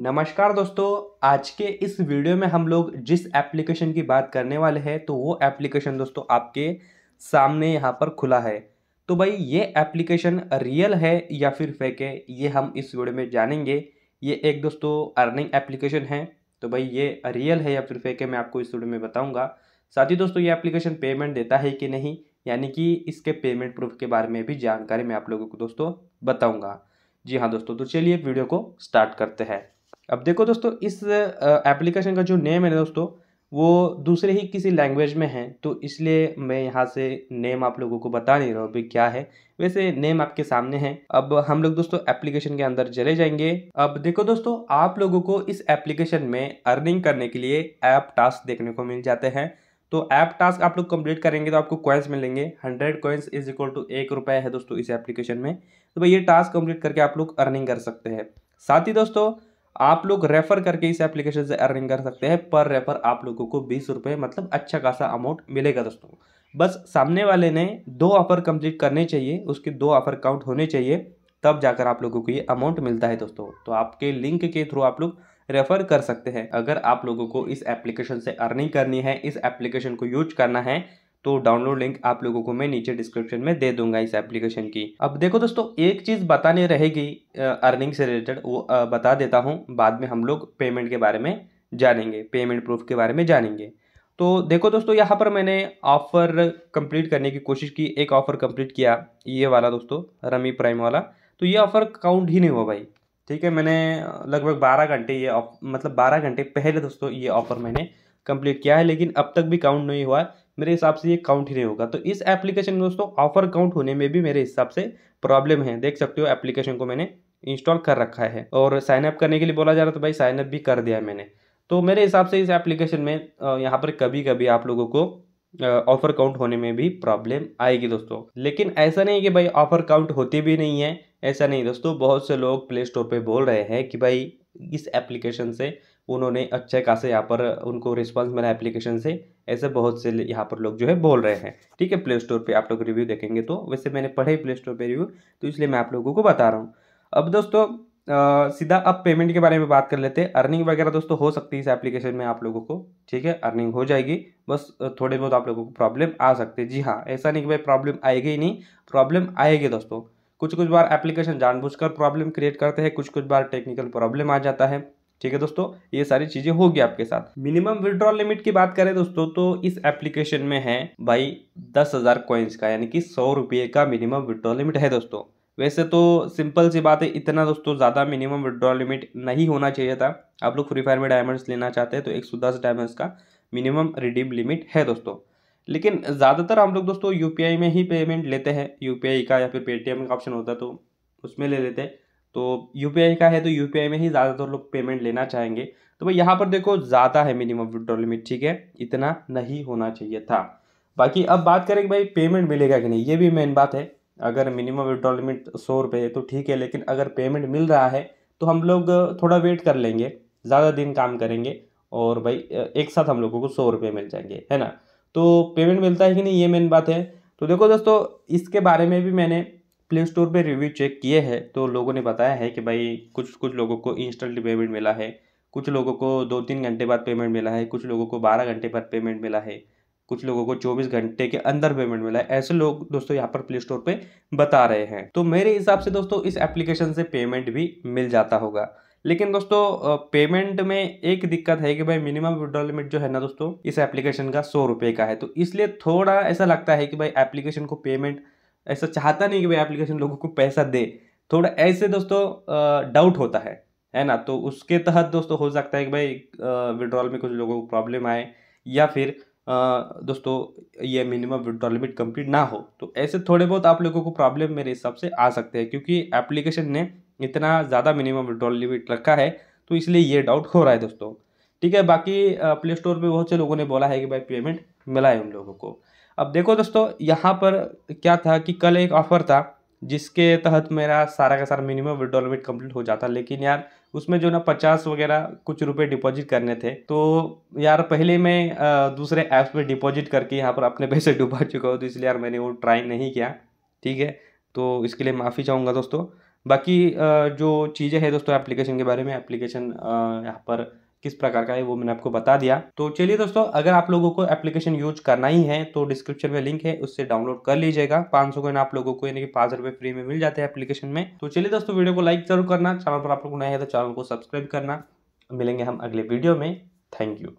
नमस्कार दोस्तों आज के इस वीडियो में हम लोग जिस एप्लीकेशन की बात करने वाले हैं तो वो एप्लीकेशन दोस्तों आपके सामने यहाँ पर खुला है तो भाई ये एप्लीकेशन रियल है या फिर फेक है ये हम इस वीडियो में जानेंगे ये एक दोस्तों अर्निंग एप्लीकेशन है तो भाई ये रियल है या फिर फेक है मैं आपको इस वीडियो में बताऊँगा साथ ही दोस्तों ये एप्लीकेशन पेमेंट देता है कि नहीं यानी कि इसके पेमेंट प्रूफ के बारे में भी जानकारी मैं आप लोगों को दोस्तों बताऊँगा जी हाँ दोस्तों तो चलिए वीडियो को स्टार्ट करते हैं अब देखो दोस्तों इस एप्लीकेशन का जो नेम है दोस्तों वो दूसरे ही किसी लैंग्वेज में है तो इसलिए मैं यहाँ से नेम आप लोगों को बता नहीं रहा हूँ भाई क्या है वैसे नेम आपके सामने है अब हम लोग दोस्तों एप्लीकेशन के अंदर चले जाएंगे अब देखो दोस्तों आप लोगों को इस एप्लीकेशन में अर्निंग करने के लिए ऐप टास्क देखने को मिल जाते हैं तो ऐप टास्क आप लोग कंप्लीट करेंगे तो आपको कॉइन्स मिलेंगे hundred coins is equal to एक रुपये है दोस्तों इस एप्लीकेशन में तो भाई ये टास्क कंप्लीट करके आप लोग अर्निंग कर सकते हैं साथ ही दोस्तों आप लोग रेफर करके इस एप्लीकेशन से अर्निंग कर सकते हैं पर रेफर आप लोगों को बीस रुपये मतलब अच्छा खासा अमाउंट मिलेगा दोस्तों बस सामने वाले ने दो ऑफर कंप्लीट करने चाहिए उसके दो ऑफर काउंट होने चाहिए तब जाकर आप लोगों को ये अमाउंट मिलता है दोस्तों तो आपके लिंक के थ्रू आप लोग रेफर कर सकते हैं अगर आप लोगों को इस एप्लीकेशन से अर्निंग करनी है इस एप्लीकेशन को यूज करना है तो डाउनलोड लिंक आप लोगों को मैं नीचे डिस्क्रिप्शन में दे दूंगा इस एप्लीकेशन की अब देखो दोस्तों एक चीज़ बताने रहेगी अर्निंग से रिलेटेड वो बता देता हूँ बाद में हम लोग पेमेंट के बारे में जानेंगे पेमेंट प्रूफ के बारे में जानेंगे तो देखो दोस्तों यहाँ पर मैंने ऑफ़र कंप्लीट करने की कोशिश की एक ऑफ़र कंप्लीट किया ये वाला दोस्तों रमी प्राइम वाला तो ये ऑफ़र काउंट ही नहीं हुआ भाई ठीक है मैंने लगभग बारह घंटे ये मतलब बारह घंटे पहले दोस्तों ये ऑफ़र मैंने कंप्लीट किया है लेकिन अब तक भी काउंट नहीं हुआ मेरे हिसाब से ये काउंट ही नहीं होगा तो इस एप्लीकेशन में दोस्तों ऑफर काउंट होने में भी मेरे हिसाब से प्रॉब्लम है देख सकते हो एप्लीकेशन को मैंने इंस्टॉल कर रखा है और साइनअप करने के लिए बोला जा रहा तो भाई साइनअप भी कर दिया है मैंने तो मेरे हिसाब से इस एप्लीकेशन में यहाँ पर कभी कभी आप लोगों को ऑफर काउंट होने में भी प्रॉब्लम आएगी दोस्तों लेकिन ऐसा नहीं कि भाई ऑफर काउंट होते भी नहीं है ऐसा नहीं दोस्तों बहुत से लोग प्ले स्टोर पर बोल रहे हैं कि भाई इस एप्लीकेशन से उन्होंने अच्छे खासे यहाँ पर उनको रिस्पांस मिला एप्लीकेशन से ऐसे बहुत से यहाँ पर लोग जो है बोल रहे हैं ठीक है प्ले स्टोर पर आप लोग रिव्यू देखेंगे तो वैसे मैंने पढ़े प्ले स्टोर पर रिव्यू तो इसलिए मैं आप लोगों को बता रहा हूँ अब दोस्तों आ, सीधा अब पेमेंट के बारे में बात कर लेते हैं अर्निंग वगैरह दोस्तों हो सकती है इस एप्लीकेशन में आप लोगों को ठीक है अर्निंग हो जाएगी बस थोड़े बहुत आप लोगों को प्रॉब्लम आ सकती है जी हाँ ऐसा नहीं कि भाई प्रॉब्लम आएगी ही नहीं प्रॉब्लम आएगी दोस्तों कुछ कुछ बार एप्लीकेशन जानबूझकर प्रॉब्लम क्रिएट करते हैं कुछ कुछ बार टेक्निकल प्रॉब्लम आ जाता है ठीक है दोस्तों ये सारी चीजें होगी आपके साथ मिनिमम विड्रॉल लिमिट की बात करें दोस्तों तो इस एप्लीकेशन में है भाई दस हजार कॉइन्स का यानी कि सौ रुपये का मिनिमम विड्रॉल लिमिट है दोस्तों वैसे तो सिंपल सी बात है इतना दोस्तों ज़्यादा मिनिमम विड्रॉल लिमिट नहीं होना चाहिए था आप लोग फ्री फायर में डायमंड्स लेना चाहते हैं तो एक सौ दस डायमंड्स का मिनिमम रिडीम लिमिट है दोस्तों लेकिन ज़्यादातर हम लोग दोस्तों यूपीआई में ही पेमेंट लेते हैं यूपीआई का या फिर पेटीएम का ऑप्शन होता है तो उसमें ले लेते हैं तो यू का है तो यू में ही ज़्यादातर लोग पेमेंट लेना चाहेंगे तो भाई यहाँ पर देखो ज़्यादा है मिनिमम विड्रॉ लिमिट ठीक है इतना नहीं होना चाहिए था बाकी अब बात करें कि भाई पेमेंट मिलेगा कि नहीं ये भी मेन बात है अगर मिनिमम विड्रॉ लिमिट सौ रुपये है तो ठीक है लेकिन अगर पेमेंट मिल रहा है तो हम लोग थोड़ा वेट कर लेंगे ज़्यादा दिन काम करेंगे और भाई एक साथ हम लोगों को सौ रुपये मिल जाएंगे है ना तो पेमेंट मिलता है कि नहीं ये मेन बात है तो देखो दोस्तों इसके बारे में भी मैंने प्ले स्टोर पर रिव्यू चेक किए हैं तो लोगों ने बताया है कि भाई कुछ कुछ लोगों को इंस्टेंट पेमेंट मिला है कुछ लोगों को दो तीन घंटे बाद पेमेंट मिला है कुछ लोगों को बारह घंटे बाद पेमेंट मिला है कुछ लोगों को 24 घंटे के अंदर पेमेंट मिला है ऐसे लोग दोस्तों यहाँ पर प्ले स्टोर पर बता रहे हैं तो मेरे हिसाब से दोस्तों इस एप्लीकेशन से पेमेंट भी मिल जाता होगा लेकिन दोस्तों पेमेंट में एक दिक्कत है कि भाई मिनिमम विड्रॉ लिमिट जो है ना दोस्तों इस एप्लीकेशन का सौ रुपये का है तो इसलिए थोड़ा ऐसा लगता है कि भाई एप्लीकेशन को पेमेंट ऐसा चाहता नहीं कि भाई एप्लीकेशन लोगों को पैसा दे थोड़ा ऐसे दोस्तों डाउट होता है है ना तो उसके तहत दोस्तों हो सकता है कि भाई विड्रॉल में कुछ लोगों को प्रॉब्लम आए या फिर दोस्तों ये मिनिमम विड्रॉल लिमिट कंप्लीट ना हो तो ऐसे थोड़े बहुत आप लोगों को प्रॉब्लम मेरे हिसाब से आ सकते हैं क्योंकि एप्लीकेशन ने इतना ज़्यादा मिनिमम विड्रॉल लिमिट रखा है तो इसलिए ये डाउट हो रहा है दोस्तों ठीक है बाकी प्ले स्टोर पर बहुत से लोगों ने बोला है कि भाई पेमेंट मिला है उन लोगों को अब देखो दोस्तों यहाँ पर क्या था कि कल एक ऑफ़र था जिसके तहत मेरा सारा का सारा मिनिमम विड्रॉल लिमिट कंप्लीट हो जाता लेकिन यार उसमें जो ना पचास वगैरह कुछ रुपए डिपॉजिट करने थे तो यार पहले मैं दूसरे ऐप्स में डिपॉजिट करके यहाँ पर अपने पैसे डुबा चुका हूँ तो इसलिए यार मैंने वो ट्राई नहीं किया ठीक है तो इसके लिए माफ़ी चाहूँगा दोस्तों बाकी जो चीज़ें हैं दोस्तों एप्लीकेशन के बारे में एप्लीकेशन यहाँ पर किस प्रकार का है वो मैंने आपको बता दिया तो चलिए दोस्तों अगर आप लोगों को एप्लीकेशन यूज करना ही है तो डिस्क्रिप्शन में लिंक है उससे डाउनलोड कर लीजिएगा पाँच सौ आप लोगों को यानी कि पाँच रुपये फ्री में मिल जाते हैं एप्लीकेशन में तो चलिए दोस्तों वीडियो को लाइक जरूर करना चैनल पर आप लोग नए हैं तो चैनल को सब्सक्राइब करना मिलेंगे हम अगले वीडियो में थैंक यू